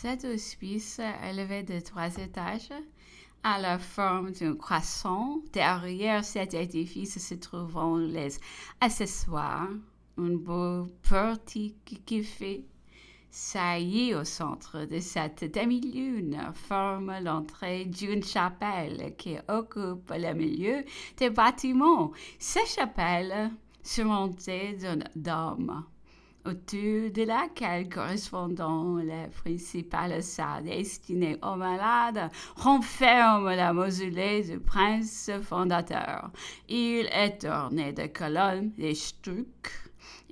Cet hospice élevé de trois étages a la forme d'un croissant. Derrière cet édifice se trouvent les accessoires, un beau portique qui fait saillie au centre de cette demi-lune forme l'entrée d'une chapelle qui occupe le milieu des bâtiments. Cette chapelle, surmontée d'un dôme, autour de laquelle correspondant les principales salles destinées aux malades renferme la mausolée du prince fondateur. Il est orné de colonnes, des stucs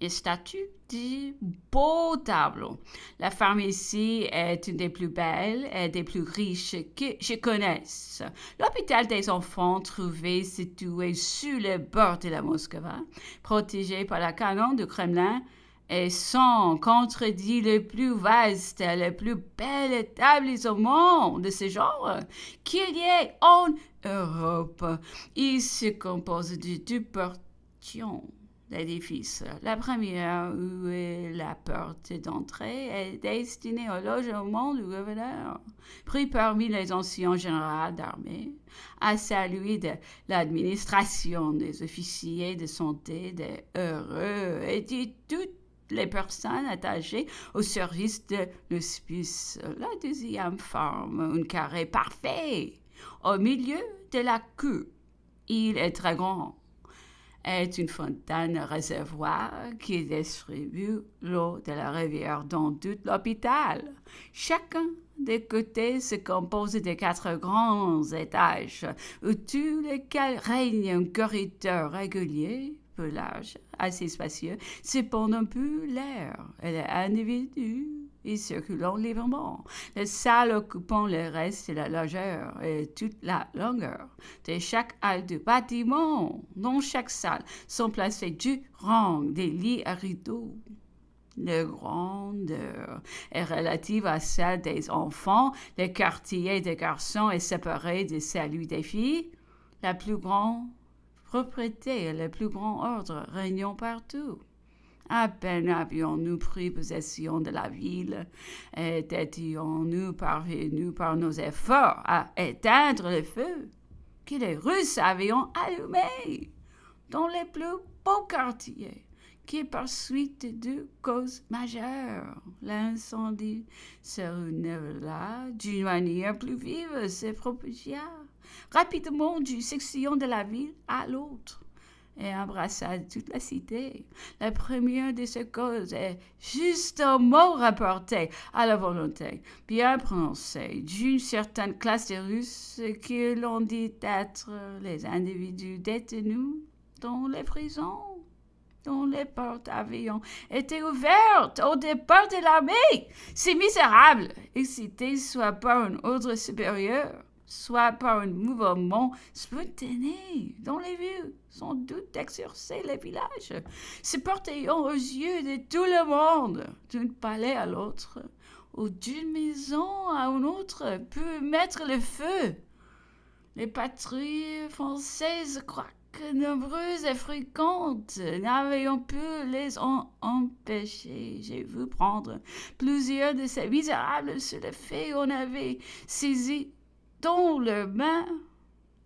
et statues du beaux tableaux. La pharmacie est une des plus belles et des plus riches que je connaisse. L'hôpital des enfants trouvé situé sur le bord de la Moscova, protégé par la canon du Kremlin, et sans contredit les plus vastes et les plus belles établissement de ce genre qu'il y ait en Europe. Il se compose de deux portions d'édifice. La première, où est la porte d'entrée, est destinée au logement du gouverneur, pris parmi les anciens généraux d'armée, à celui de l'administration des officiers de santé, des heureux et de tout les personnes attachées au service de l'hospice. La deuxième forme, un carré parfait, au milieu de la queue. Il est très grand. Est une fontaine réservoir qui distribue l'eau de la rivière dans tout l'hôpital. Chacun des côtés se compose de quatre grands étages, où tous lesquels règne un corridor régulier, pour large, assez spacieux, cependant plus l'air et individus et circulant librement, les salles occupant le reste de la largeur et toute la longueur de chaque hall du bâtiment. Dans chaque salle sont placés du rang des lits à rideaux. La grandeur est relative à celle des enfants. Le quartier des garçons est séparé de celui des filles. La plus grande propriété les le plus grand ordre régnant partout. À peine avions-nous pris possession de la ville, étions-nous parvenus par nos efforts à éteindre le feu que les Russes avions allumé dans les plus beaux quartiers qui par suite de causes majeures. L'incendie se renouvela d'une manière plus vive se propagea rapidement d'une section de la ville à l'autre et embrassa toute la cité. La première de ces causes est justement rapportée à la volonté bien prononcée d'une certaine classe de Russes que l'on dit être les individus détenus dans les prisons dont les portes avions été ouvertes au départ de l'armée. Ces misérables, excités soit par un ordre supérieur, soit par un mouvement spontané dans les vues sans doute exercer les villages, se portant aux yeux de tout le monde, d'un palais à l'autre, ou d'une maison à une autre, pu mettre le feu. Les patries françaises croient nombreuses et fréquentes, n'avaient pu les empêcher. J'ai vu prendre plusieurs de ces misérables sur le fait on avait saisi mains,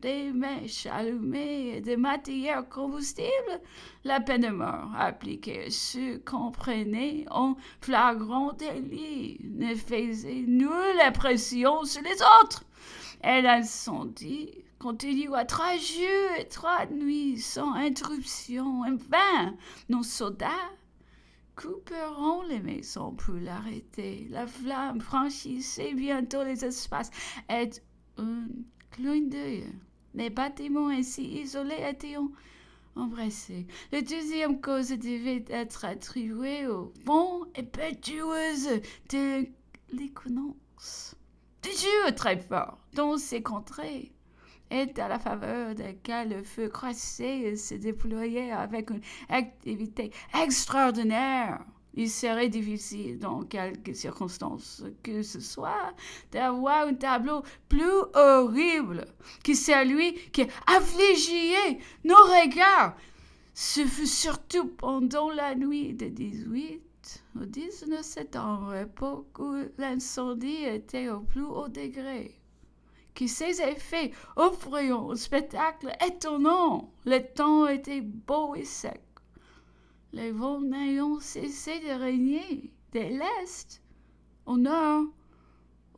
des mèches allumées et des matières combustibles, la peine de mort appliquée ceux comprenait en flagrant délit ne faisait nulle impression sur les autres. Et l'incendie continue à jours et trois nuits sans interruption. Enfin, nos soldats couperont les maisons pour l'arrêter. La flamme franchissait bientôt les espaces et un clin d'œil. Les bâtiments ainsi isolés étaient embrassés. La deuxième cause devait être attribuée au vent impétueux de Des Dieu très fort dans ces contrées et à la faveur desquels le feu croissait et se déployait avec une activité extraordinaire. Il serait difficile, dans quelques circonstances que ce soit, d'avoir un tableau plus horrible que celui qui affligeait nos regards. Ce fut surtout pendant la nuit de 18 au 19 septembre, l'époque où l'incendie était au plus haut degré, que ses effets offraient un spectacle étonnant. Le temps était beau et sec les vents n'ayant cessé de régner de l'est au nord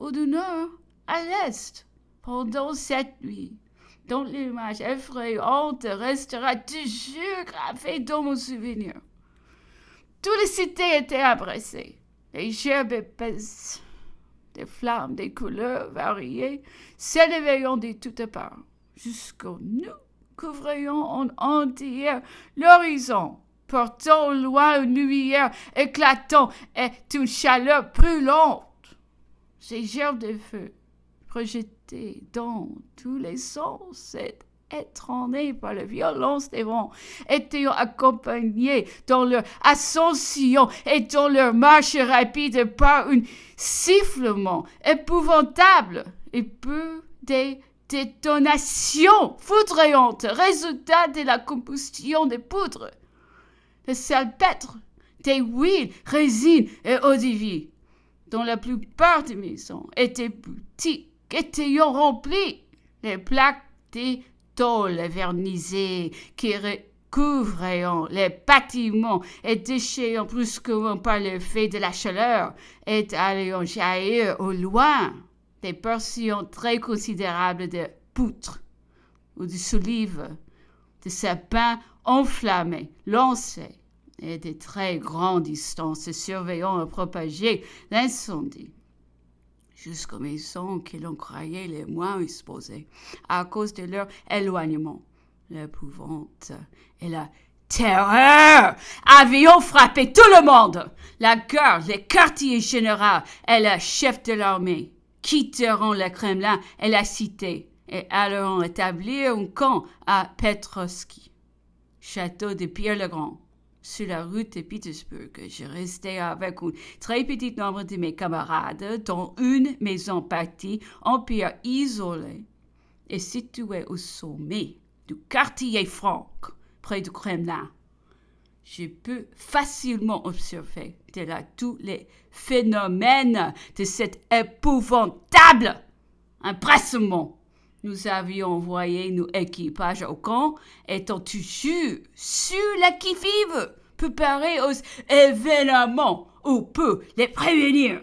ou du nord à l'est pendant cette nuit, dont l'image effrayante restera toujours gravée dans mon souvenir. Toutes les cités étaient embrassées. les gerbes épaisses, des flammes, des couleurs variées s'élevaient de toutes parts, jusqu'au nous couvrions en entier l'horizon portant au loin une lumière éclatante et une chaleur brûlante. Ces gerbes de feu, projetées dans tous les sens, étranglés par la violence des vents, étaient accompagnés dans leur ascension et dans leur marche rapide par un sifflement épouvantable et peu des détonations foudroyantes, résultat de la combustion des poudres le salpêtre, des huiles, résines et eau de vie, dont la plupart des maisons étaient boutiques, étaient remplies. Les plaques de tôle vernisées qui recouvraient les bâtiments et plus que par le fait de la chaleur et allaient jaillir au loin des portions très considérables de poutres ou de solives de sapins enflammés, lancés et de très grandes distances surveillant à propager l'incendie jusqu'aux maisons qui l'on croyait les moins exposées à cause de leur éloignement. L'épouvante et la terreur avions frappé tout le monde. La garde, les quartiers généraux et le chef de l'armée quitteront le Kremlin et la cité et allons établir un camp à Petrovski, château de Pierre-le-Grand, sur la route de Petersburg. Je restais avec un très petit nombre de mes camarades dans une maison bâtie en pierre isolée et située au sommet du quartier Franck, près du Kremlin. J'ai pu facilement observer de là tous les phénomènes de cet épouvantable empressement nous avions envoyé nos équipages au camp, étant toujours sur la qui vive, préparés aux événements ou peut les prévenir.